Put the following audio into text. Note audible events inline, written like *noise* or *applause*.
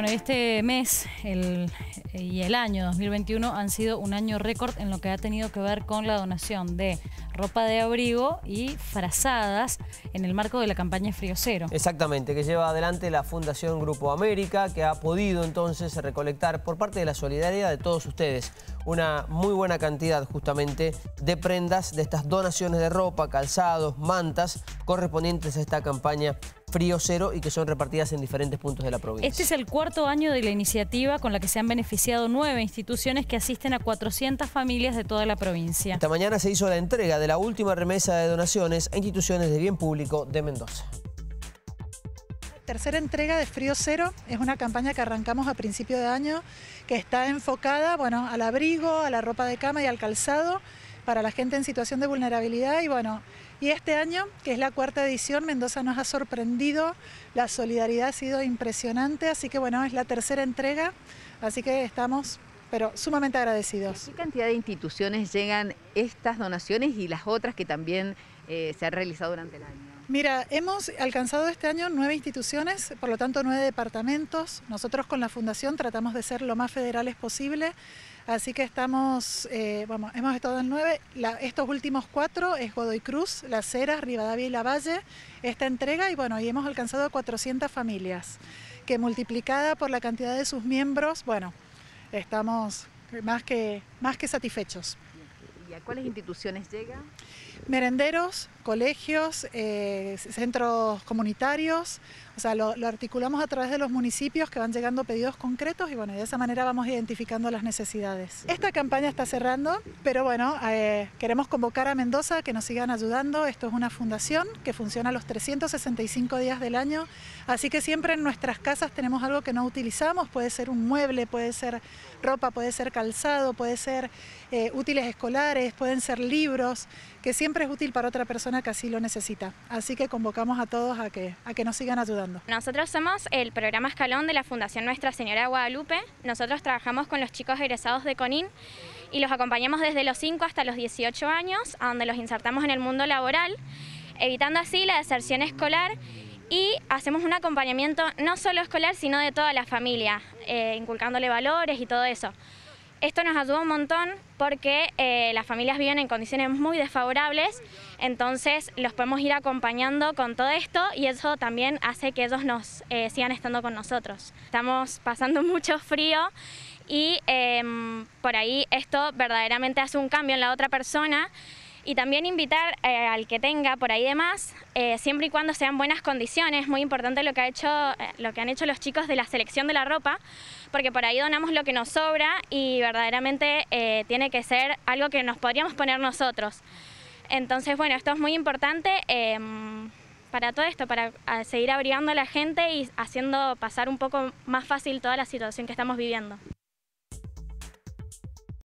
Bueno, este mes y el año 2021 han sido un año récord en lo que ha tenido que ver con la donación de ropa de abrigo y frazadas en el marco de la campaña Frío Cero. Exactamente, que lleva adelante la Fundación Grupo América, que ha podido entonces recolectar por parte de la solidaridad de todos ustedes una muy buena cantidad justamente de prendas de estas donaciones de ropa, calzados, mantas correspondientes a esta campaña frío cero y que son repartidas en diferentes puntos de la provincia. Este es el cuarto año de la iniciativa con la que se han beneficiado nueve instituciones que asisten a 400 familias de toda la provincia. Esta mañana se hizo la entrega de la última remesa de donaciones a instituciones de bien público de Mendoza. Tercera entrega de Frío Cero es una campaña que arrancamos a principio de año que está enfocada bueno, al abrigo, a la ropa de cama y al calzado para la gente en situación de vulnerabilidad y bueno, y este año, que es la cuarta edición, Mendoza nos ha sorprendido, la solidaridad ha sido impresionante, así que bueno, es la tercera entrega, así que estamos pero sumamente agradecidos. ¿Qué cantidad de instituciones llegan estas donaciones y las otras que también eh, se han realizado durante el año? Mira, hemos alcanzado este año nueve instituciones, por lo tanto nueve departamentos. Nosotros con la Fundación tratamos de ser lo más federales posible. Así que estamos, eh, hemos estado en nueve. estos últimos cuatro es Godoy Cruz, Las Cera, Rivadavia y La Valle. Esta entrega y bueno, y hemos alcanzado 400 familias, que multiplicada por la cantidad de sus miembros, bueno, estamos más que, más que satisfechos. ¿Y a cuáles instituciones llega? Merenderos, colegios, eh, centros comunitarios, o sea, lo, articulamos a través de los municipios que van llegando pedidos concretos y bueno, de esa manera vamos identificando las necesidades. Esta campaña está cerrando, pero bueno, eh, queremos convocar a Mendoza que nos sigan ayudando. Esto es una fundación que funciona los 365 días del año, así que siempre en nuestras casas tenemos algo que no utilizamos, puede ser un mueble, puede ser ropa, puede ser calzado, puede ser eh, útiles escolares, pueden ser libros, que siempre es útil para otra persona que así lo necesita. Así que convocamos a todos a que, a que nos sigan ayudando. Nosotros somos el programa Escalón de la Fundación Nuestra Señora de Guadalupe. Nosotros trabajamos con los chicos egresados de CONIN y los acompañamos desde los 5 hasta los 18 años, a donde los insertamos en el mundo laboral, evitando así la deserción escolar y hacemos un acompañamiento no solo escolar, sino de toda la familia, eh, inculcándole valores y todo eso. Esto nos ayuda un montón porque eh, las familias viven en condiciones muy desfavorables, entonces los podemos ir acompañando con todo esto y eso también hace que ellos nos eh, sigan estando con nosotros. Estamos pasando *laughs* mucho frío y em, por ahí esto verdaderamente hace un cambio en la otra persona y también invitar eh, al que tenga por ahí de más, eh, siempre y cuando sean buenas condiciones, muy importante lo que, ha hecho, eh, lo que han hecho los chicos de la selección de la ropa, porque por ahí donamos lo que nos sobra y verdaderamente tiene que ser algo que nos podríamos poner nosotros. Entonces, bueno, esto es muy importante em, para todo esto, para seguir abrigando a la gente y haciendo pasar un poco más fácil toda la situación que estamos viviendo.